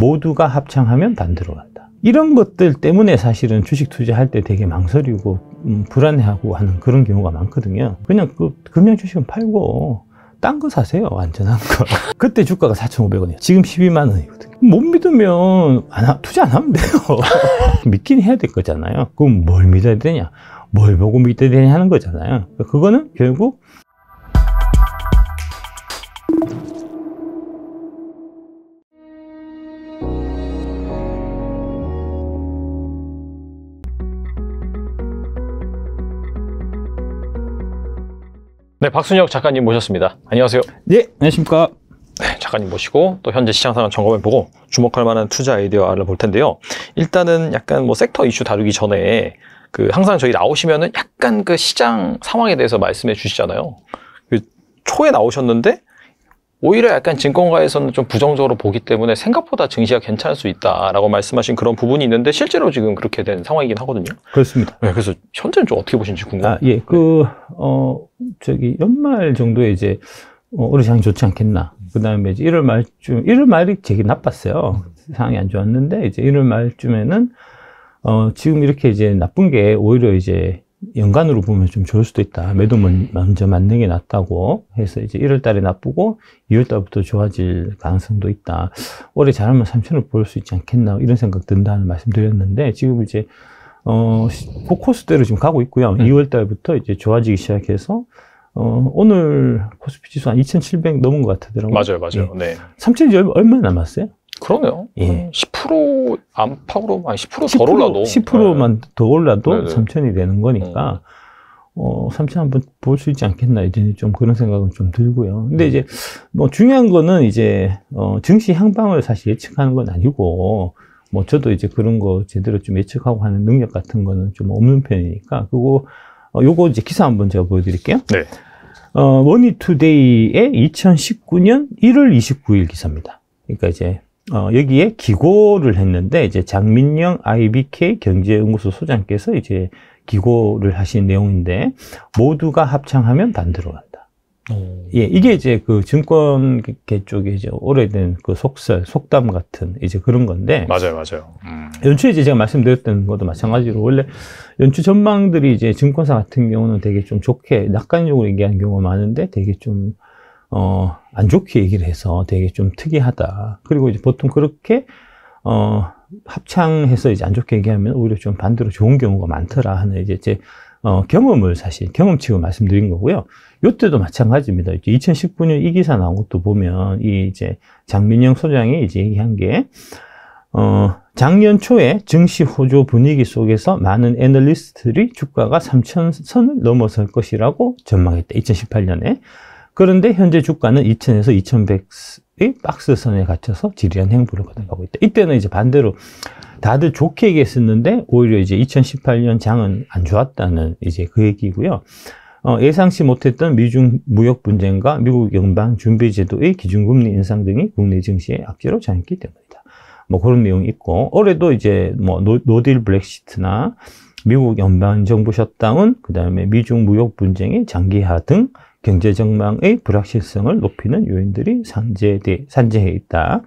모두가 합창하면 단 들어간다. 이런 것들 때문에 사실은 주식 투자할 때 되게 망설이고 음, 불안해하고 하는 그런 경우가 많거든요. 그냥 그 금융 주식은 팔고 딴 거 사세요. 안전한 거. 그때 주가가 4,500원이에요. 지금 12만 원이거든요. 못 믿으면 안 하, 투자 안 하면 돼요. 믿긴 해야 될 거잖아요. 그럼 뭘 믿어야 되냐? 뭘 보고 믿어야 되냐 하는 거잖아요. 그거는 결국 네, 박순혁 작가님 모셨습니다. 안녕하세요. 네, 안녕하십니까. 네, 작가님 모시고 또 현재 시장 상황 점검해 보고 주목할 만한 투자 아이디어 알아볼 텐데요. 일단은 약간 뭐 섹터 이슈 다루기 전에 그 항상 저희 나오시면은 약간 그 시장 상황에 대해서 말씀해 주시잖아요. 그 초에 나오셨는데 오히려 약간 증권가에서는 좀 부정적으로 보기 때문에 생각보다 증시가 괜찮을 수 있다라고 말씀하신 그런 부분이 있는데 실제로 지금 그렇게 된 상황이긴 하거든요. 그렇습니다. 네, 그래서 현재는 좀 어떻게 보시는지 궁금합니다. 아, 예, 네. 그, 어, 저기 연말 정도에 이제 어, 우리 상황이 좋지 않겠나. 그 다음에 이제 1월 말쯤, 1월 말이 되게 나빴어요. 상황이 안 좋았는데 이제 1월 말쯤에는 어, 지금 이렇게 이제 나쁜 게 오히려 이제 연간으로 보면 좀 좋을 수도 있다. 매도 먼저 맞는 게 낫다고 해서 이제 1월 달에 나쁘고 2월 달부터 좋아질 가능성도 있다. 올해 잘하면 3천을 벌수 있지 않겠나 이런 생각 든다는 말씀드렸는데 지금 이제 어 포코스대로 그 지금 가고 있고요. 음. 2월 달부터 이제 좋아지기 시작해서 어 오늘 코스피 지수 한 2,700 넘은 것 같더라고요. 맞아요, 맞아요. 네. 네. 3,000이 얼마 남았어요? 그러네요. 예. 10% 안팎으로, 아니 10%더 올라도. 10%만 네. 더 올라도 네네. 3천이 되는 거니까, 음. 어, 3천 한번 볼 수 있지 않겠나, 이제 좀 그런 생각은 좀 들고요. 근데 음. 이제, 뭐 중요한 거는 이제, 어, 증시 향방을 사실 예측하는 건 아니고, 뭐 저도 이제 그런 거 제대로 좀 예측하고 하는 능력 같은 거는 좀 없는 편이니까, 그거, 어, 요거 이제 기사 한번 제가 보여드릴게요. 네. 어, 머니투데이의 2019년 1월 29일 기사입니다. 그러니까 이제 어, 여기에 기고를 했는데 이제 장민영 IBK 경제연구소 소장께서 이제 기고를 하신 내용인데 모두가 합창하면 반 들어간다. 오. 예, 이게 이제 그 증권계 쪽에 이제 오래된 그 속설, 속담 같은 이제 그런 건데. 맞아요, 맞아요. 음. 연초에 이제 제가 말씀드렸던 것도 마찬가지로 원래 연초 전망들이 이제 증권사 같은 경우는 되게 좀 좋게 낙관적으로 얘기하는 경우가 많은데 되게 좀 어, 안 좋게 얘기를 해서 되게 좀 특이하다. 그리고 이제 보통 그렇게, 어, 합창해서 이제 안 좋게 얘기하면 오히려 좀 반대로 좋은 경우가 많더라 하는 이제 제 어, 경험을 사실 경험치고 말씀드린 거고요. 요때도 마찬가지입니다. 이제 2019년 이 기사 나온 것도 보면 이 이제 장민영 소장이 이제 얘기한 게 어, 작년 초에 증시 호조 분위기 속에서 많은 애널리스트들이 주가가 3천선을 넘어설 것이라고 전망했다. 2018년에. 그런데 현재 주가는 2000에서 2100의 박스선에 갇혀서 지리한 행보를 거듭하고 있다. 이때는 이제 반대로 다들 좋게 얘기했었는데 오히려 이제 2018년 장은 안 좋았다는 이제 그 얘기고요. 어, 예상치 못했던 미중 무역 분쟁과 미국 연방 준비제도의 기준금리 인상 등이 국내 증시에 악재로 작용했기 때문이다. 뭐 그런 내용이 있고 올해도 이제 뭐 노, 노딜 블랙시트나 미국 연방정부 셧다운, 그 다음에 미중 무역 분쟁의 장기화 등 경제 전망의 불확실성을 높이는 요인들이 산재돼, 산재해 있다.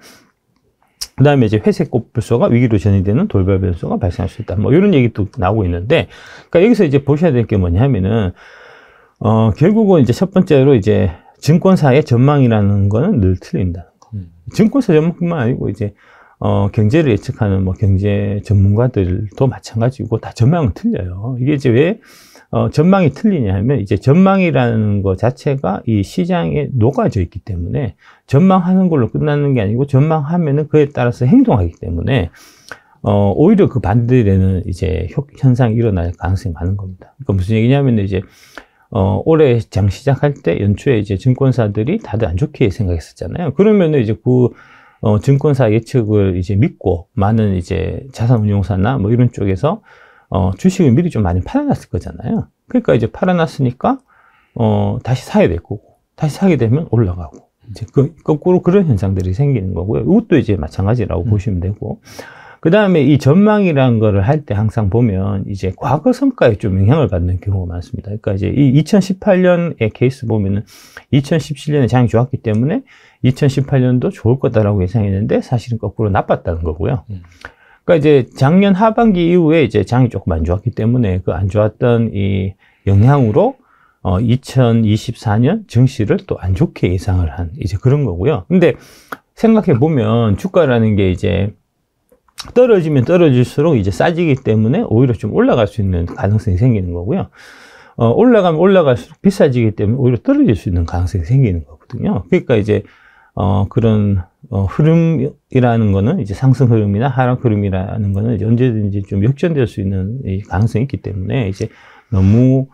그 다음에 이제 회색 꽃불소가 위기로 전이되는 돌발 변수가 발생할 수 있다. 뭐 이런 얘기도 나오고 있는데, 그러니까 여기서 이제 보셔야 될 게 뭐냐면은, 어, 결국은 이제 첫 번째로 이제 증권사의 전망이라는 거는 늘 틀린다. 음. 증권사 전망뿐만 아니고 이제 어, 경제를 예측하는 뭐 경제 전문가들도 마찬가지고 다 전망은 틀려요. 이게 이제 왜 어, 전망이 틀리냐 하면 이제 전망이라는 것 자체가 이 시장에 녹아져 있기 때문에 전망하는 걸로 끝나는 게 아니고 전망하면은 그에 따라서 행동하기 때문에 어, 오히려 그 반대되는 이제 현상이 일어날 가능성이 많은 겁니다. 그러니까 무슨 얘기냐면 이제 어, 올해 장 시작할 때 연초에 이제 증권사들이 다들 안 좋게 생각했었잖아요. 그러면은 이제 그 어, 증권사 예측을 이제 믿고 많은 이제 자산운용사나 뭐 이런 쪽에서 어, 주식을 미리 좀 많이 팔아놨을 거잖아요. 그러니까 이제 팔아놨으니까 어, 다시 사야 될 거고 다시 사게 되면 올라가고 이제 그, 거꾸로 그런 현상들이 생기는 거고요. 이것도 이제 마찬가지라고 음. 보시면 되고 그 다음에 이 전망이라는 거를 할 때 항상 보면 이제 과거 성과에 좀 영향을 받는 경우가 많습니다. 그러니까 이제 이 2018년의 케이스 보면은 2017년에 장이 좋았기 때문에 2018년도 좋을 거다라고 예상했는데 사실은 거꾸로 나빴다는 거고요. 음. 그러니까 이제 작년 하반기 이후에 이제 장이 조금 안 좋았기 때문에 그 안 좋았던 이 영향으로 어 2024년 증시를 또 안 좋게 예상을 한 이제 그런 거고요. 근데 생각해 보면 주가라는 게 이제 떨어지면 떨어질수록 이제 싸지기 때문에 오히려 좀 올라갈 수 있는 가능성이 생기는 거고요. 어, 올라가면 올라갈수록 비싸지기 때문에 오히려 떨어질 수 있는 가능성이 생기는 거거든요. 그러니까 이제 어, 그런 어, 흐름이라는 거는 이제 상승 흐름이나 하락 흐름이라는 거는 이제 언제든지 좀 역전될 수 있는 이 가능성이 있기 때문에 이제 너무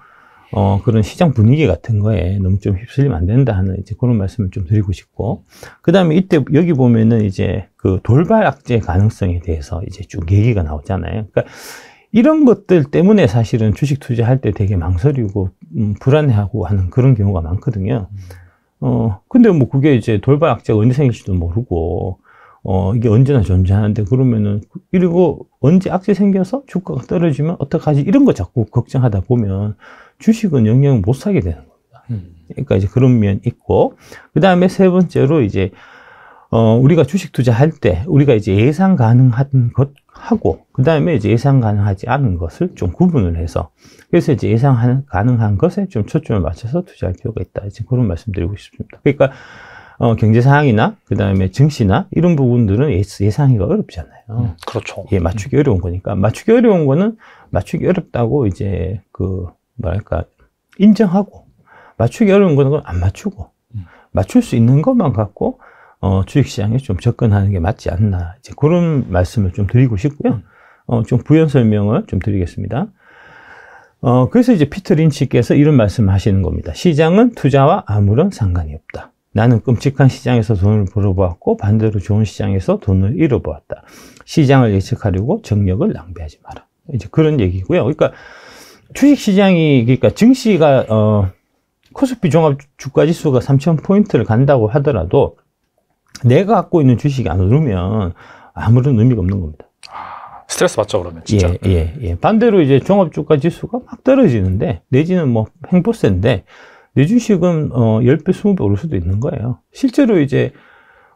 어, 그런 시장 분위기 같은 거에 너무 좀 휩쓸리면 안 된다 하는 이제 그런 말씀을 좀 드리고 싶고 그 다음에 이때 여기 보면은 이제 그 돌발 악재 가능성에 대해서 이제 쭉 얘기가 나오잖아요. 그러니까 이런 것들 때문에 사실은 주식 투자할 때 되게 망설이고 음, 불안해하고 하는 그런 경우가 많거든요. 음. 어, 근데 뭐 그게 이제 돌발 악재가 언제 생길지도 모르고, 어, 이게 언제나 존재하는데, 그러면은, 그리고 언제 악재 생겨서 주가가 떨어지면 어떡하지? 이런 거 자꾸 걱정하다 보면 주식은 영향 못 사게 되는 겁니다. 음. 그러니까 이제 그런 면 있고, 그 다음에 세 번째로 이제 어, 우리가 주식 투자할 때 우리가 이제 예상 가능한 것 하고 그 다음에 이제 예상 가능하지 않은 것을 좀 구분을 해서 그래서 이제 예상 가능한 것에 좀 초점을 맞춰서 투자할 필요가 있다. 이제 그런 말씀드리고 싶습니다. 그러니까 어, 경제 상황이나 그 다음에 증시나 이런 부분들은 예, 예상이가 어렵잖아요. 음, 그렇죠. 예, 맞추기 어려운 거니까 맞추기 어려운 거는 맞추기 어렵다고 이제 그 뭐랄까 인정하고 맞추기 어려운 거는 안 맞추고 음. 맞출 수 있는 것만 갖고 어, 주식시장에 좀 접근하는 게 맞지 않나 이제 그런 말씀을 좀 드리고 싶고요. 어, 좀 부연 설명을 좀 드리겠습니다. 어, 그래서 이제 피트 린치께서 이런 말씀을 하시는 겁니다. 시장은 투자와 아무런 상관이 없다. 나는 끔찍한 시장에서 돈을 벌어보았고 반대로 좋은 시장에서 돈을 잃어보았다. 시장을 예측하려고 정력을 낭비하지 마라. 이제 그런 얘기고요. 그러니까 주식 시장이 그러니까 증시가 어, 코스피 종합 주가 지수가 3,000포인트를 간다고 하더라도 내가 갖고 있는 주식이 안 오르면 아무런 의미가 없는 겁니다. 아, 스트레스 받죠 그러면 진짜. 예, 예, 예. 반대로 이제 종합주가 지수가 막 떨어지는데 내지는 뭐 행보세인데 내 주식은 어 10배, 20배 오를 수도 있는 거예요. 실제로 이제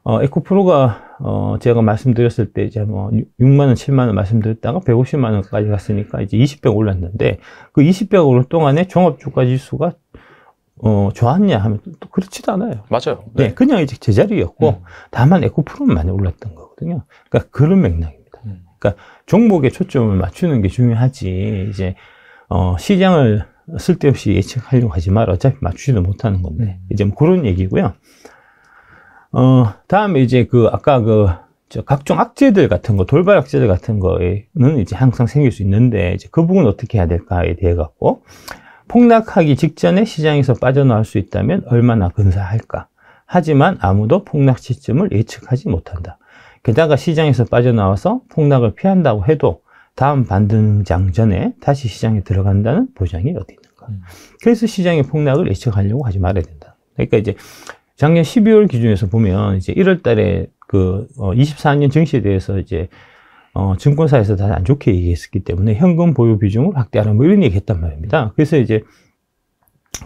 어 에코프로가 어 제가 말씀드렸을 때 이제 뭐 6만 원, 7만 원 말씀드렸다가 150만 원까지 갔으니까 이제 20배 올랐는데 그 20배 오를 동안에 종합주가 지수가 어, 좋았냐 하면 또 그렇지도 않아요. 맞아요. 네. 네 그냥 이제 제자리였고, 음. 다만 에코프로는 많이 올랐던 거거든요. 그러니까 그런 맥락입니다. 음. 그러니까 종목에 초점을 맞추는 게 중요하지, 이제, 어, 시장을 쓸데없이 예측하려고 하지 말 어차피 맞추지도 못하는 건데. 음. 이제 뭐 그런 얘기고요. 어, 다음에 이제 그, 아까 그, 저 각종 악재들 같은 거, 돌발 악재들 같은 거는 이제 항상 생길 수 있는데, 이제 그 부분 어떻게 해야 될까에 대해 갖고, 폭락하기 직전에 시장에서 빠져나올 수 있다면 얼마나 근사할까. 하지만 아무도 폭락 시점을 예측하지 못한다. 게다가 시장에서 빠져나와서 폭락을 피한다고 해도 다음 반등장 전에 다시 시장에 들어간다는 보장이 어디 있는가. 음. 그래서 시장의 폭락을 예측하려고 하지 말아야 된다. 그러니까 이제 작년 12월 기준에서 보면 이제 1월 달에 그 24년 어, 증시에 대해서 이제 어, 증권사에서 다 안 좋게 얘기했었기 때문에 현금 보유 비중을 확대하는뭐 이런 얘기 했단 말입니다. 그래서 이제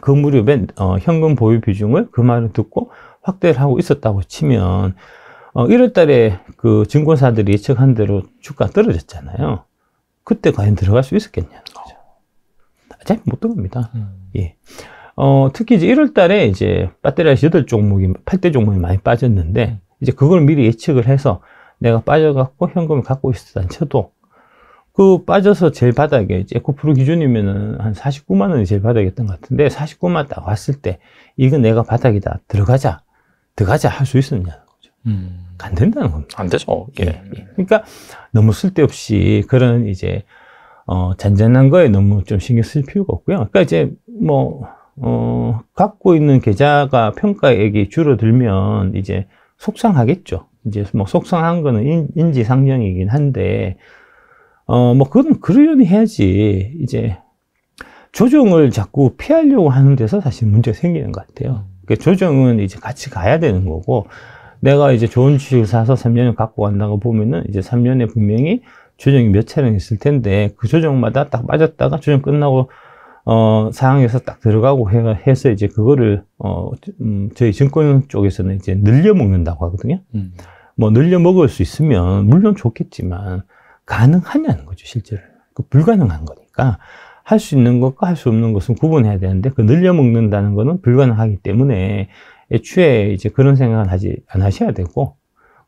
그 무렵에 어, 현금 보유 비중을 그 말을 듣고 확대를 하고 있었다고 치면 어, 1월 달에 그 증권사들이 예측한 대로 주가 떨어졌잖아요. 그때 과연 들어갈 수 있었겠냐는 거죠. 어차피 못 들어갑니다. 음. 예. 어, 특히 이제 1월 달에 이제 배터리 여 종목이, 8대 종목이 많이 빠졌는데, 음. 이제 그걸 미리 예측을 해서 내가 빠져갖고 현금을 갖고 있었다 쳐도 그 빠져서 제일 바닥에 에코프로 기준이면은 한 49만 원이 제일 바닥이었던 것 같은데 49만 딱 왔을 때 이건 내가 바닥이다 들어가자 들어가자 할 수 있었냐는 거죠. 음. 안 된다는 겁니다. 안 되죠. 예. 예. 예. 그러니까 너무 쓸데없이 그런 이제 어, 잔잔한 거에 너무 좀 신경 쓸 필요가 없고요. 그러니까 이제 뭐 어, 갖고 있는 계좌가 평가액이 줄어들면 이제 속상하겠죠. 이제 뭐 속상한 거는 인, 지상정이긴 한데 어 뭐 그건 그러려니 해야지 이제 조정을 자꾸 피하려고 하는 데서 사실 문제가 생기는 것 같아요. 그러니까 조정은 이제 같이 가야 되는 거고 내가 이제 좋은 주식을 사서 3년을 갖고 간다고 보면은 이제 3년에 분명히 조정이 몇 차례 있을 텐데 그 조정마다 딱 빠졌다가 조정 끝나고 어, 상황에서 딱 들어가고 해, 서 이제 그거를 어, 음, 저희 증권 쪽에서는 이제 늘려 먹는다고 하거든요. 음. 뭐 늘려 먹을 수 있으면 물론 좋겠지만 가능하냐는 거죠 실제로 그 불가능한 거니까 할 수 있는 것과 할 수 없는 것은 구분해야 되는데 그 늘려 먹는다는 것은 불가능하기 때문에 애초에 이제 그런 생각은 하지 안 하셔야 되고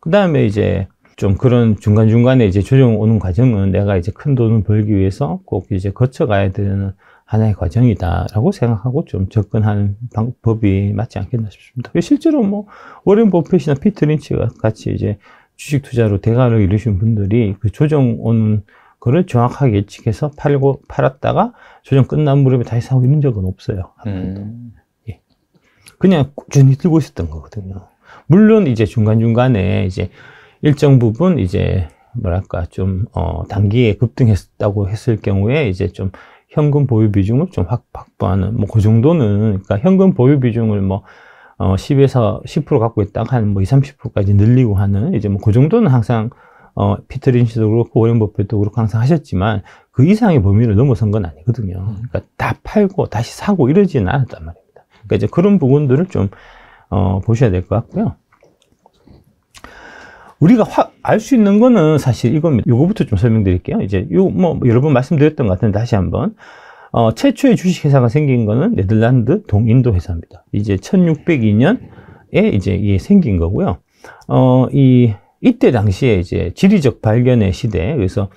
그 다음에 이제 좀 그런 중간중간에 이제 조정 오는 과정은 내가 이제 큰 돈을 벌기 위해서 꼭 이제 거쳐가야 되는 하나의 과정이다라고 생각하고 좀 접근하는 방법이 맞지 않겠나 싶습니다. 실제로 뭐 워렌 버핏이나 피트 린치 와 같이 이제 주식 투자로 대가를 이루신 분들이 그 조정 오는 거를 정확하게 예측해서 팔고 팔았다가 조정 끝난 무렵에 다시 사고 이런 적은 없어요. 음. 예. 그냥 꾸준히 들고 있었던 거거든요. 물론 이제 중간중간에 이제 일정 부분 이제 뭐랄까 좀 어, 단기에 급등했다고 했을 경우에 이제 좀 현금 보유 비중을 좀 확 확보하는 뭐 그 정도는 그러니까 현금 보유 비중을 뭐 어, 10에서 10% 갖고 있다가 한 뭐 20, 30%까지 늘리고 하는 이제 뭐 그 정도는 항상 어, 피터 린치도 그렇고 워렌 버핏도 그렇고 항상 하셨지만 그 이상의 범위를 넘어선 건 아니거든요. 음. 그러니까 다 팔고 다시 사고 이러지는 않았단 말입니다. 그러니까 이제 그런 부분들을 좀 어, 보셔야 될 것 같고요. 우리가 확 알 수 있는 거는 사실 이겁니다. 요거부터 좀 설명드릴게요. 이제 요뭐 뭐 여러 번 말씀드렸던 것 같은데 다시 한번 어, 최초의 주식회사가 생긴 거는 네덜란드 동인도 회사입니다. 이제 1602년에 이제 이게 생긴 거고요. 어, 이 이때 당시에 이제 지리적 발견의 시대 그래서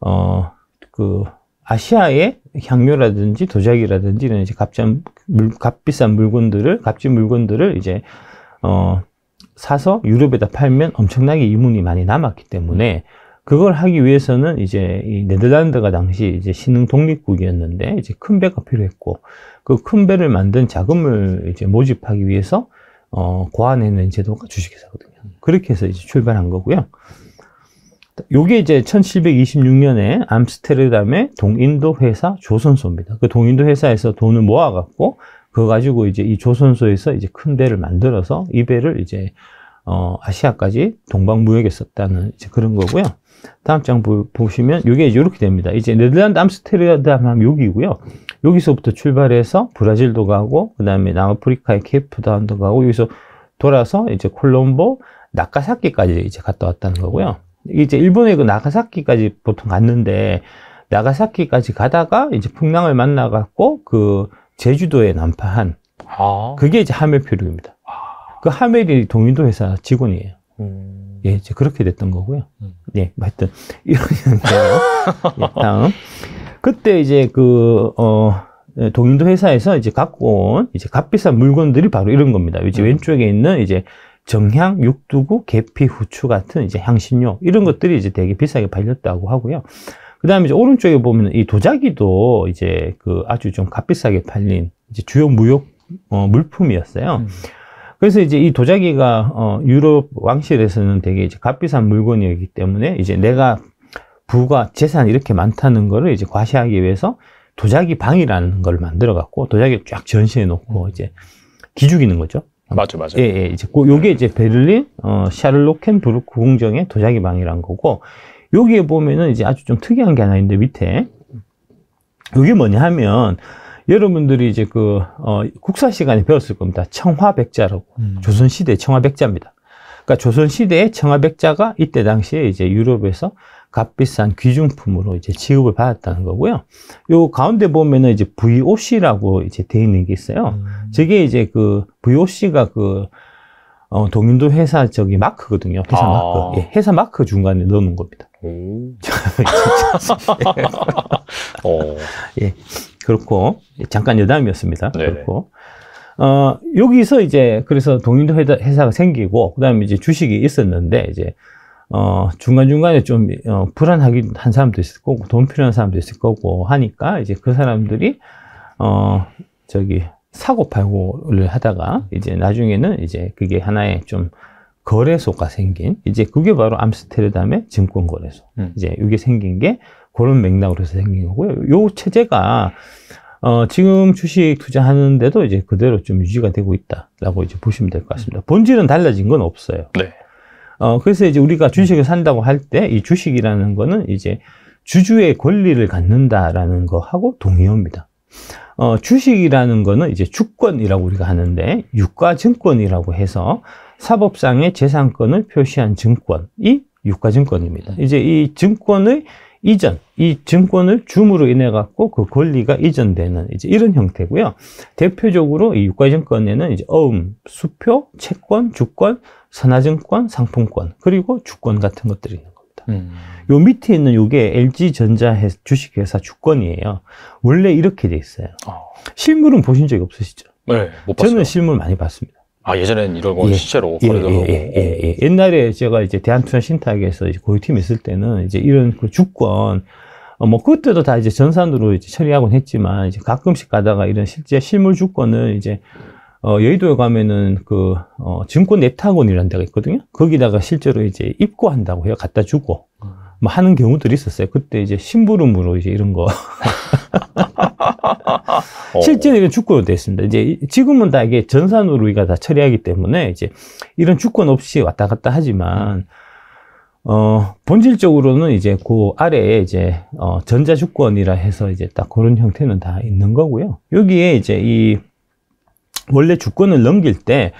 어, 그 아시아의 향료라든지 도자기라든지 이런 이제 값비싼 물건들을 값진 물건들을 이제 어, 사서 유럽에다 팔면 엄청나게 이문이 많이 남았기 때문에 그걸 하기 위해서는 이제 네덜란드가 당시 이제 신흥 독립국이었는데 이제 큰 배가 필요했고 그 큰 배를 만든 자금을 이제 모집하기 위해서 어, 고안해낸 제도가 주식회사거든요. 그렇게 해서 이제 출발한 거고요. 요게 이제 1726년에 암스테르담의 동인도 회사 조선소입니다. 그 동인도 회사에서 돈을 모아갖고 그거 가지고 이제 이 조선소에서 이제 큰 배를 만들어서 이 배를 이제 어, 아시아까지 동방무역에 썼다는 이제 그런 거고요. 다음 장 보, 시면 이게 이렇게 됩니다. 이제 네덜란드 암스테르담 하면 여기고요. 여기서부터 출발해서 브라질도 가고 그 다음에 남아프리카의 케이프다운도 가고 여기서 돌아서 이제 콜롬보 나가사키까지 이제 갔다 왔다는 거고요. 이제 일본의 그 나가사키까지 보통 갔는데 나가사키까지 가다가 이제 풍랑을 만나갖고 그 제주도에 난파한 아. 그게 이제 하멜 표류입니다. 아. 그 하멜이 동인도 회사 직원이에요. 음. 예, 이제 그렇게 됐던 거고요. 음. 예, 하여튼 이런 건데요. 예, 다음 그때 이제 그 어. 예, 동인도 회사에서 이제 갖고 온 이제 값비싼 물건들이 바로 이런 겁니다. 이제 음. 왼쪽에 있는 이제 정향, 육두구, 계피, 후추 같은 이제 향신료 이런 것들이 이제 되게 비싸게 팔렸다고 하고요. 그 다음에 이제 오른쪽에 보면 이 도자기도 이제 그 아주 좀 값비싸게 팔린 이제 주요 무역 어, 물품이었어요. 음. 그래서 이제 이 도자기가 어, 유럽 왕실에서는 되게 이제 값비싼 물건이었기 때문에 이제 내가 부가 재산 이렇게 많다는 거를 이제 과시하기 위해서 도자기 방이라는 걸 만들어 갖고 도자기 쫙 전시해 놓고 음. 이제 기죽이는 거죠. 맞죠, 맞죠. 예, 예. 이제 요게 이제 베를린 어, 샤를로켄브르크 궁정의 도자기 방이라는 거고 여기에 보면은 이제 아주 좀 특이한 게 하나 있는데 밑에 이게 뭐냐 하면 여러분들이 이제 그 어, 국사 시간에 배웠을 겁니다. 청화백자라고 음. 조선시대 청화백자입니다. 그러니까 조선시대의 청화백자가 이때 당시에 이제 유럽에서 값비싼 귀중품으로 이제 취급을 받았다는 거고요. 요 가운데 보면은 이제 VOC라고 이제 돼 있는 게 있어요. 음. 저게 이제 그 VOC가 그 어, 동인도 회사 저기 마크거든요. 회사 아. 마크. 예, 회사 마크 중간에 넣는 겁니다. 오. 어. 예. 그렇고 잠깐 여담이었습니다. 네네. 그렇고 어, 여기서 이제 그래서 동인도 회사, 가 생기고 그다음에 이제 주식이 있었는데 이제 어, 중간중간에 좀 어, 불안하기 한 사람도 있을 거고 돈 필요한 사람도 있을 거고 하니까 이제 그 사람들이 어, 저기 사고 팔고를 하다가 이제 나중에는 이제 그게 하나의 좀 거래소가 생긴 이제 그게 바로 암스테르담의 증권거래소 음. 이제 이게 생긴 게 그런 맥락으로 해서 생긴 거고요. 요 체제가 어, 지금 주식 투자하는데도 이제 그대로 좀 유지가 되고 있다라고 이제 보시면 될 것 같습니다. 본질은 달라진 건 없어요. 네. 어, 그래서 이제 우리가 주식을 산다고 할 때 이 주식이라는 거는 이제 주주의 권리를 갖는다라는 거하고 동의합니다. 어, 주식이라는 거는 이제 주권이라고 우리가 하는데 유가증권이라고 해서 사법상의 재산권을 표시한 증권이 유가증권입니다. 네. 이제 이 증권의 이전, 이 증권을 줌으로 인해 갖고 그 권리가 이전되는 이제 이런 형태고요. 대표적으로 이 유가증권에는 이제 어음, 수표, 채권, 주권, 산하증권, 상품권, 그리고 주권 같은 것들이 있는 겁니다. 음. 요 밑에 있는 요게 LG전자 주식회사 주권이에요. 원래 이렇게 돼 있어요. 어. 실물은 보신 적이 없으시죠? 네, 저는 실물 많이 봤습니다. 아 예전엔 이런 거 예, 실제로 예, 거래도 예, 하고. 예, 예, 예. 옛날에 제가 이제 대한투자 신탁에서 이제 고유팀 있을 때는 이제 이런 그 주권 어, 뭐 그때도 다 이제 전산으로 이제 처리하곤 했지만 이제 가끔씩 가다가 이런 실제 실물 주권을 이제 어, 여의도에 가면은 그 어, 증권 네타곤이라는 데가 있거든요. 거기다가 실제로 이제 입고한다고 해요. 갖다 주고. 음. 뭐 하는 경우들이 있었어요. 그때 이제 심부름으로 이제 이런 거. 어. 실제로 이런 주권으로 되 있습니다. 이제 지금은 다 이게 전산으로 우리가 다 처리하기 때문에 이제 이런 주권 없이 왔다 갔다 하지만 어, 본질적으로는 이제 그 아래에 이제 어, 전자주권이라 해서 이제 딱 그런 형태는 다 있는 거고요. 여기에 이제 이 원래 주권을 넘길 때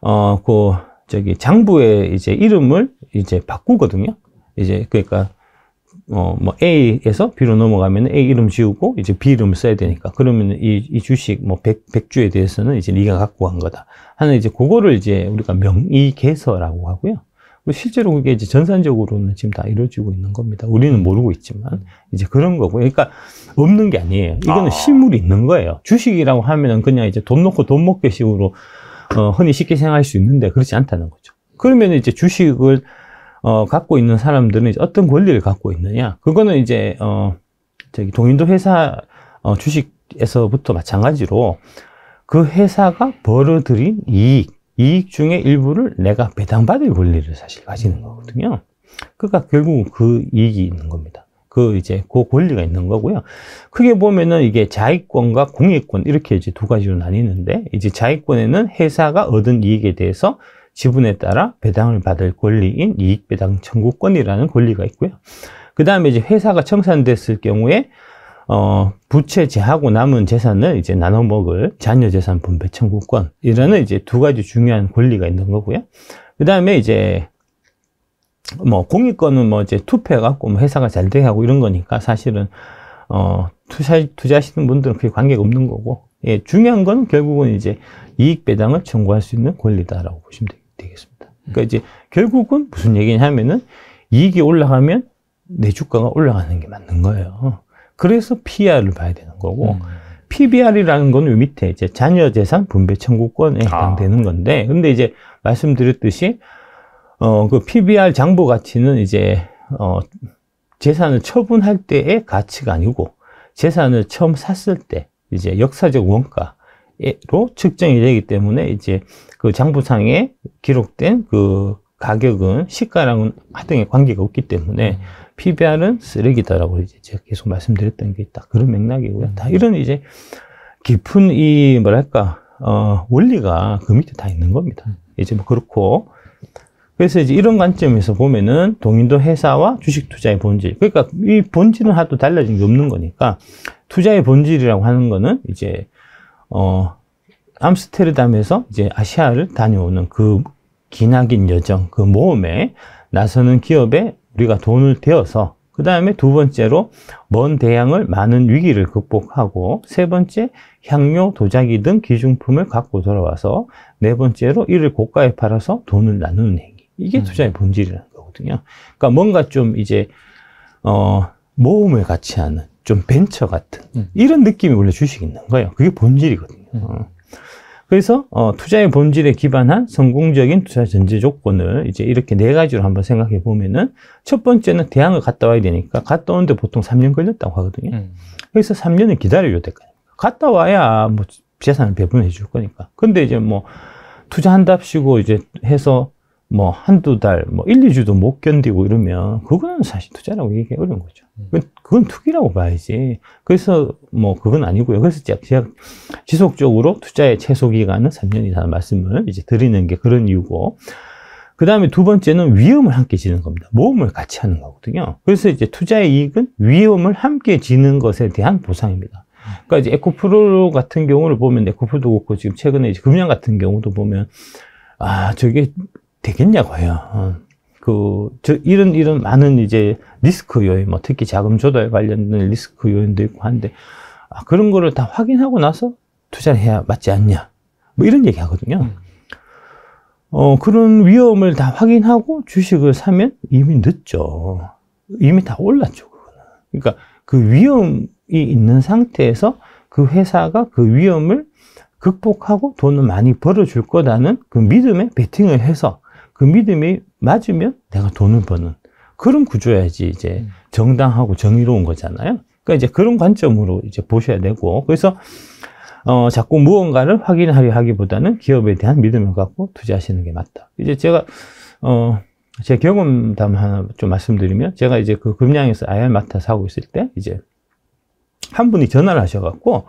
어, 그 저기 장부의 이제 이름을 이제 바꾸거든요. 이제 그러니까 어, 뭐 A에서 B로 넘어가면 A 이름 지우고 이제 B 이름 써야 되니까 그러면 이, 이 주식 뭐 백, 백주에 대해서는 이제 네가 갖고 간 거다 하는 이제 그거를 이제 우리가 명의 개서라고 하고요. 실제로 그게 이제 전산적으로는 지금 다 이루어지고 있는 겁니다. 우리는 모르고 있지만 이제 그런 거고 그러니까 없는 게 아니에요. 이거는 아. 실물이 있는 거예요. 주식이라고 하면은 그냥 이제 돈 놓고 돈 먹기식으로 어, 흔히 쉽게 생각할 수 있는데 그렇지 않다는 거죠. 그러면 이제 주식을 어, 갖고 있는 사람들은 어떤 권리를 갖고 있느냐. 그거는 이제, 어, 저기 동인도 회사 어, 주식에서부터 마찬가지로 그 회사가 벌어들인 이익, 이익 중에 일부를 내가 배당받을 권리를 사실 가지는 거거든요. 그니까 결국 그 이익이 있는 겁니다. 그 이제 그 권리가 있는 거고요. 크게 보면은 이게 자익권과 공익권 이렇게 이제 두 가지로 나뉘는데 이제 자익권에는 회사가 얻은 이익에 대해서 지분에 따라 배당을 받을 권리인 이익배당 청구권이라는 권리가 있고요. 그 다음에 이제 회사가 청산됐을 경우에 어, 부채 제하고 남은 재산을 이제 나눠 먹을 잔여 재산 분배 청구권이라는 이제 두 가지 중요한 권리가 있는 거고요. 그 다음에 이제 뭐 공익권은 뭐 이제 투표해갖고 뭐 회사가 잘 되게 하고 이런 거니까 사실은 어, 투자, 투자하시는 분들은 그게 관계가 없는 거고, 예, 중요한 건 결국은 이제 이익 배당을 청구할 수 있는 권리다라고 보시면 됩니다. 되겠습니다. 그러니까 이제 결국은 무슨 얘기냐면은 이익이 올라가면 내 주가가 올라가는 게 맞는 거예요. 그래서 PR을 봐야 되는 거고 음. PBR이라는 건 밑에 이제 잔여 재산 분배 청구권에 아. 해당되는 아. 건데 근데 이제 말씀드렸듯이 어그 PBR 장부 가치는 이제 어 재산을 처분할 때의 가치가 아니고 재산을 처음 샀을 때 이제 역사적 원가로 측정이 되기 때문에 이제 그 장부상에 기록된 그 가격은 시가랑은 하등의 관계가 없기 때문에 PBR은 음. 쓰레기다라고 이제 제가 계속 말씀드렸던 게딱 그런 맥락이고요. 다 음. 이런 이제 깊은 이 뭐랄까 어 원리가 그 밑에 다 있는 겁니다. 음. 이제 뭐 그렇고 그래서 이제 이런 관점에서 보면은 동인도 회사와 주식 투자의 본질 그러니까 이 본질은 하도 달라진 게 없는 거니까 투자의 본질이라고 하는 거는 이제 어 암스테르담에서 이제 아시아를 다녀오는 그 기나긴 여정, 그 모험에 나서는 기업에 우리가 돈을 대어서 그 다음에 두 번째로 먼 대양을 많은 위기를 극복하고 세 번째 향료, 도자기 등 기중품을 갖고 돌아와서 네 번째로 이를 고가에 팔아서 돈을 나누는 행위 이게 음. 투자의 본질이라는 거거든요 그러니까 뭔가 좀 이제 어 모험을 같이 하는 좀 벤처 같은 음. 이런 느낌이 원래 주식 있는 거예요 그게 본질이거든요 음. 어. 그래서 어, 투자의 본질에 기반한 성공적인 투자 전제 조건을 이제 이렇게 네 가지로 한번 생각해 보면은 첫 번째는 대항을 갔다 와야 되니까 갔다 오는데 보통 3년 걸렸다고 하거든요. 음. 그래서 3년을 기다려야 될까요 갔다 와야 뭐 재산을 배분해 줄 거니까. 근데 이제 뭐 투자한답시고 이제 해서 뭐 한두 달, 뭐 1, 2주도 못 견디고 이러면 그거는 사실 투자라고 얘기하기 어려운 거죠. 음. 그건, 투기라고 봐야지. 그래서 뭐 그건 아니고요. 그래서 제가 지속적으로 투자의 최소 기간은 3년이상 말씀을 이제 드리는 게 그런 이유고 그 다음에 두 번째는 위험을 함께 지는 겁니다. 모험을 같이 하는 거거든요. 그래서 이제 투자의 이익은 위험을 함께 지는 것에 대한 보상입니다. 그러니까 이제 에코프로 같은 경우를 보면 에코프도 로 그렇고 지금 최근에 금양 같은 경우도 보면 아 저게 되겠냐고 해요. 어. 그, 저, 이런, 이런 많은 이제 리스크 요인, 뭐, 특히 자금 조달 관련된 리스크 요인도 있고 한데, 아, 그런 거를 다 확인하고 나서 투자를 해야 맞지 않냐. 뭐, 이런 얘기 하거든요. 음. 어, 그런 위험을 다 확인하고 주식을 사면 이미 늦죠. 이미 다 올랐죠, 그러니까그 위험이 있는 상태에서 그 회사가 그 위험을 극복하고 돈을 많이 벌어줄 거다는 그 믿음에 베팅을 해서 그 믿음이 맞으면 내가 돈을 버는 그런 구조야지 여 이제 음. 정당하고 정의로운 거잖아요. 그러니까 이제 그런 관점으로 이제 보셔야 되고 그래서 어 자꾸 무언가를 확인하려 하기보다는 기업에 대한 믿음을 갖고 투자하시는 게 맞다. 이제 제가 어제 경험담 하나 좀 말씀드리면 제가 이제 그 금양에서 IR 마트 사고 있을 때 이제 한 분이 전화를 하셔갖고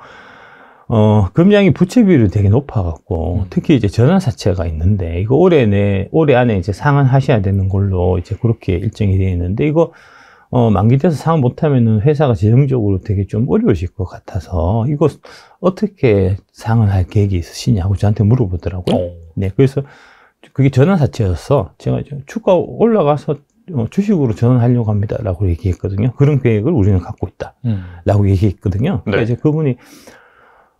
어, 금량이 부채 비율이 되게 높아갖고, 음. 특히 이제 전환사채가 있는데, 이거 올해 내, 올해 안에 이제 상환하셔야 되는 걸로 이제 그렇게 일정이 되어 있는데, 이거, 어, 만기돼서 상환 못하면은 회사가 재정적으로 되게 좀 어려우실 것 같아서, 이거 어떻게 상환할 계획이 있으시냐고 저한테 물어보더라고요. 오. 어. 네, 그래서 그게 전환사채였어. 제가 주가 올라가서 어, 주식으로 전환하려고 합니다라고 얘기했거든요. 그런 계획을 우리는 갖고 있다라고 음. 얘기했거든요. 그러니까 네. 그러니까 이제 그분이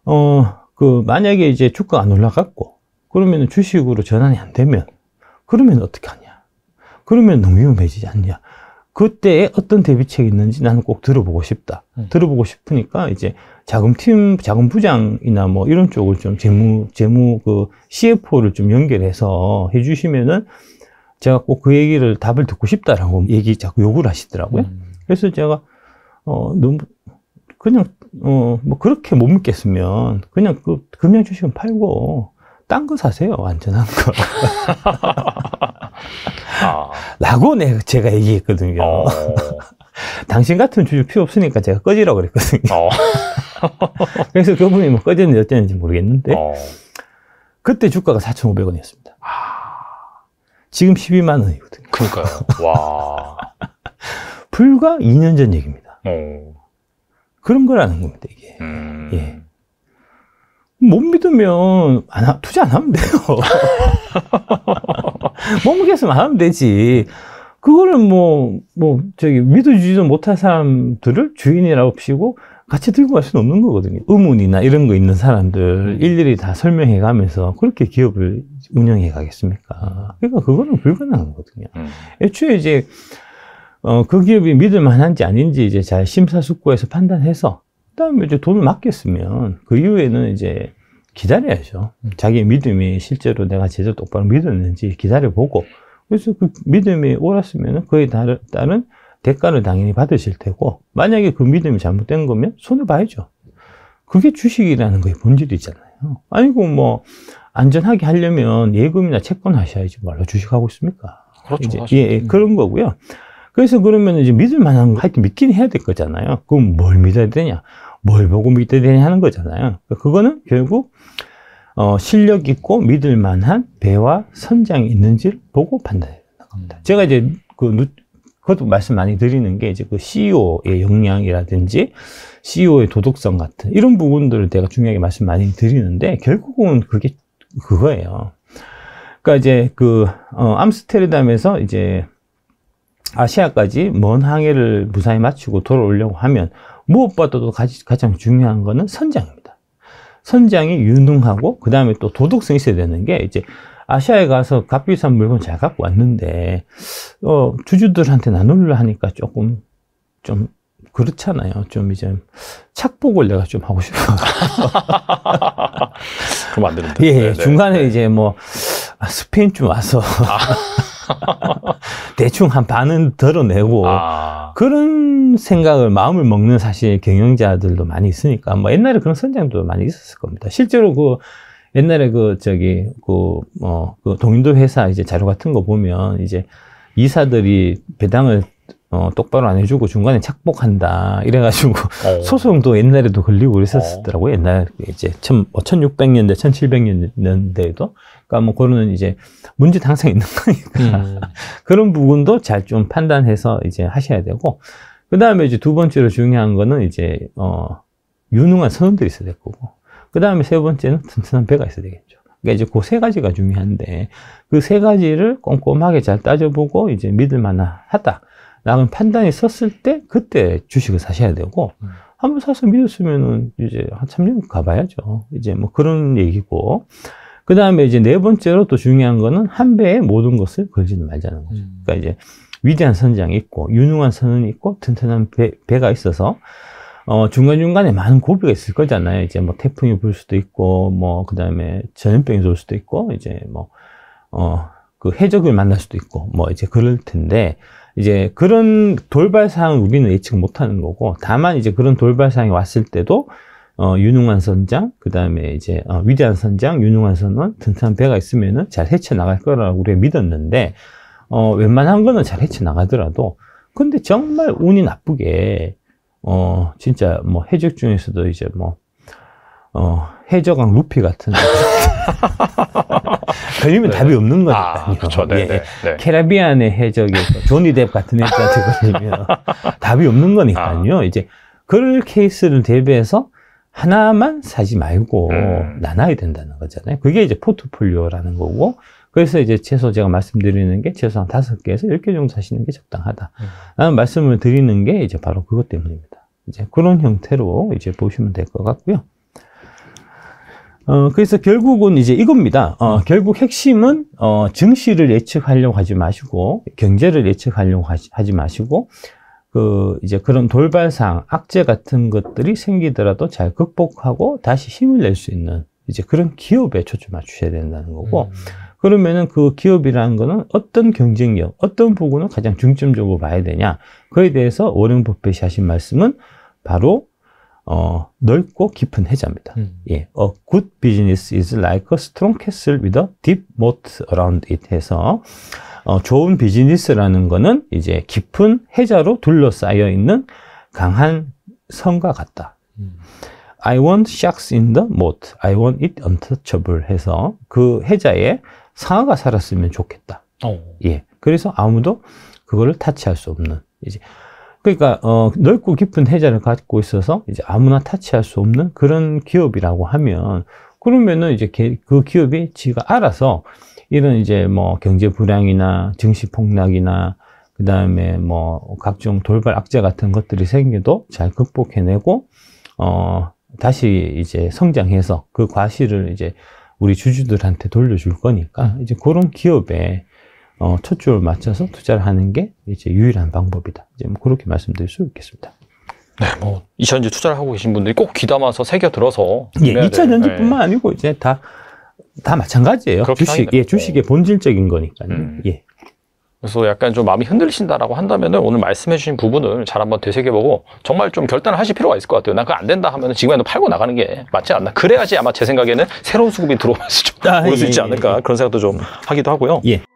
어, 그 만약에 이제 주가 안 올라갔고 그러면 주식으로 전환이 안 되면 그러면 어떻게 하냐? 그러면 농무 위험해지지 않냐? 그때 어떤 대비책이 있는지 나는 꼭 들어보고 싶다. 음. 들어보고 싶으니까 이제 자금팀, 자금부장이나 뭐 이런 쪽을 좀 재무, 재무 그 CFO를 좀 연결해서 해주시면은 제가 꼭 그 얘기를 답을 듣고 싶다라고 얘기 자꾸 요구를 하시더라고요. 음. 그래서 제가 어, 너무 그냥 어 뭐 그렇게 못 믿겠으면 그냥 그 금융 주식은 팔고 딴 거 사세요 안전한 거. 아. 라고 내 제가 얘기했거든요. 어. 당신 같은 주식 필요 없으니까 제가 꺼지라고 그랬거든요. 어. 그래서 그분이 뭐 꺼졌는지 어쨌는지 모르겠는데 어. 그때 주가가 4,500원이었습니다. 아. 지금 12만 원이거든요. 그러니까요. 와. 불과 2년 전 얘기입니다. 어. 그런 거라는 겁니다, 이게. 음... 예. 못 믿으면 안 하, 투자 안 하면 돼요. 못 믿겠으면 안 하면 되지. 그거는 뭐, 뭐, 저기, 믿어주지도 못한 사람들을 주인이라고 피고 같이 들고 갈 수는 없는 거거든요. 의문이나 이런 거 있는 사람들 음. 일일이 다 설명해 가면서 그렇게 기업을 운영해 가겠습니까? 그러니까 그거는 불가능하거든요. 음. 애초에 이제 어, 그 기업이 믿을 만한지 아닌지 이제 잘 심사숙고해서 판단해서 그다음에 이제 돈을 맡겼으면 그 이후에는 이제 기다려야죠. 자기 의 믿음이 실제로 내가 제대로 똑바로 믿었는지 기다려보고 그래서 그 믿음이 옳았으면 그에 따른 대가를 당연히 받으실 테고 만약에 그 믿음이 잘못된 거면 손을 봐야죠. 그게 주식이라는 거의 본질이잖아요. 아니고 뭐 안전하게 하려면 예금이나 채권 하셔야지 말로 주식하고 있습니까? 그렇죠. 예, 예, 그런 거고요. 그래서 그러면 이제 믿을 만한 거 하여튼 믿긴 해야 될 거잖아요. 그럼 뭘 믿어야 되냐? 뭘 보고 믿어야 되냐 하는 거잖아요. 그러니까 그거는 결국 어, 실력 있고 믿을 만한 배와 선장이 있는지를 보고 판단해야 겁니다. 음. 제가 이제 그 누, 그것도 말씀 많이 드리는 게 이제 그 CEO의 역량이라든지 CEO의 도덕성 같은 이런 부분들을 내가 중요하게 말씀 많이 드리는데 결국은 그게 그거예요. 그러니까 이제 그 어, 암스테르담에서 이제 아, 아시아까지 먼 항해를 무사히 마치고 돌아오려고 하면 무엇보다도 가장 중요한 것은 선장입니다. 선장이 유능하고 그 다음에 또 도덕성이 있어야 되는 게 이제 아시아에 가서 값비싼 물건 잘 갖고 왔는데 어, 주주들한테 나누려 하니까 조금 좀 그렇잖아요. 좀 이제 착복을 내가 좀 하고 싶어. 그럼 안 되는데. 예, 네네. 예. 네. 중간에 네. 이제 뭐 아, 스페인 좀 와서. 아. 대충 한 반은 덜어내고 아. 그런 생각을 마음을 먹는 사실 경영자들도 많이 있으니까 뭐 옛날에 그런 선장도 많이 있었을 겁니다. 실제로 그 옛날에 그 저기 그 뭐그 어, 뭐 그 동인도 회사 이제 자료 같은 거 보면 이제 이사들이 배당을 어, 똑바로 안 해주고 중간에 착복한다. 이래가지고 어. 소송도 옛날에도 걸리고 그랬었더라고요. 어. 옛날 이제 천, 1600년대, 뭐 1700년대에도. 그니까뭐 그런 이제 문제 당상 있는 거니까. 음. 그런 부분도 잘 좀 판단해서 이제 하셔야 되고. 그 다음에 이제 두 번째로 중요한 거는 이제, 어, 유능한 선원들이 있어야 될 거고. 그 다음에 세 번째는 튼튼한 배가 있어야 되겠죠. 그니까 이제 그 세 가지가 중요한데, 그 세 가지를 꼼꼼하게 잘 따져보고 이제 믿을 만하다. 라는 판단이 섰을 때 그때 주식을 사셔야 되고 음. 한번 사서 믿었으면은 이제 한 3년 가봐야죠. 이제 뭐 그런 얘기고. 그 다음에 이제 네 번째로 또 중요한 거는 한 배에 모든 것을 걸지는 말자는 거죠. 음. 그러니까 이제 위대한 선장이 있고, 유능한 선은 있고, 튼튼한 배, 배가 있어서, 어, 중간중간에 많은 고비가 있을 거잖아요. 이제 뭐 태풍이 불 수도 있고, 뭐, 그 다음에 전염병이 돌 수도 있고, 이제 뭐, 어, 그 해적을 만날 수도 있고, 뭐, 이제 그럴 텐데, 이제 그런 돌발 상항은 우리는 예측 못하는 거고 다만 이제 그런 돌발 상항이 왔을 때도 어, 유능한 선장, 그 다음에 이제 어, 위대한 선장, 유능한 선원, 튼튼한 배가 있으면은 잘 헤쳐나갈 거라고 우리가 믿었는데 어, 웬만한 거는 잘 헤쳐나가더라도 근데 정말 운이 나쁘게 어, 진짜 뭐 해적 중에서도 이제 뭐 어, 해적왕 루피 같은. 걸리면 네. 답이 없는 거니까요. 아, 그렇죠. 네, 예, 예, 네, 네. 캐리비안의 해적이 조니 뎁 같은 애한테 걸리면 답이 없는 거니까요. 아. 이제 그럴 케이스를 대비해서 하나만 사지 말고 음. 나눠야 된다는 거잖아요. 그게 이제 포트폴리오라는 거고. 그래서 이제 최소 제가 말씀드리는 게 최소한 다섯 개에서 열 개 정도 사시는 게 적당하다. 음. 라는 말씀을 드리는 게 이제 바로 그것 때문입니다. 이제 그런 형태로 이제 보시면 될 것 같고요. 어, 그래서 결국은 이제 이겁니다. 어, 음. 결국 핵심은 어, 증시를 예측하려고 하지 마시고 경제를 예측하려고 하시, 하지 마시고 그 이제 그런 돌발상 악재 같은 것들이 생기더라도 잘 극복하고 다시 힘을 낼 수 있는 이제 그런 기업에 초점을 맞추셔야 된다는 거고 음. 그러면은 그 기업이라는 거는 어떤 경쟁력, 어떤 부분을 가장 중점적으로 봐야 되냐 그에 대해서 워렌 버핏이 하신 말씀은 바로 어, 넓고 깊은 해자입니다. 음. 예, a good business is like a strong castle with a deep moat around it 해서 어, 좋은 비즈니스라는 거는 이제 깊은 해자로 둘러싸여 있는 강한 성과 같다. 음. I want sharks in the moat. I want it untouchable 해서 그 해자에 상아가 살았으면 좋겠다. 오. 예. 그래서 아무도 그거를 타치할 수 없는 이제 그러니까 어, 넓고 깊은 해자를 갖고 있어서 이제 아무나 타치할 수 없는 그런 기업이라고 하면 그러면은 이제 그 기업이 지가 알아서 이런 이제 뭐 경제 불황이나 증시 폭락이나 그 다음에 뭐 각종 돌발 악재 같은 것들이 생겨도 잘 극복해내고 어 다시 이제 성장해서 그 과실을 이제 우리 주주들한테 돌려줄 거니까 이제 그런 기업에 어, 첫줄 맞춰서 투자를 하는 게 이제 유일한 방법이다. 이제 뭐 그렇게 말씀드릴 수 있겠습니다. 네, 뭐 이차전지 투자를 하고 계신 분들이 꼭 귀담아서 새겨 들어서 예, 이차전지뿐만 네. 아니고 이제 다 다 마찬가지예요. 주식, 예, 주식의 어. 본질적인 거니까요. 음. 예. 그래서 약간 좀 마음이 흔들리신다라고 한다면은 오늘 말씀해주신 부분을 잘 한번 되새겨보고 정말 좀 결단을 하실 필요가 있을 것 같아요. 난 그거 안 된다 하면은 지금이라도 팔고 나가는 게 맞지 않나. 그래야지 아마 제 생각에는 새로운 수급이 들어오면서 좀 아, 올수 예, 있지 않을까 예, 예. 그런 생각도 좀 음. 하기도 하고요. 예.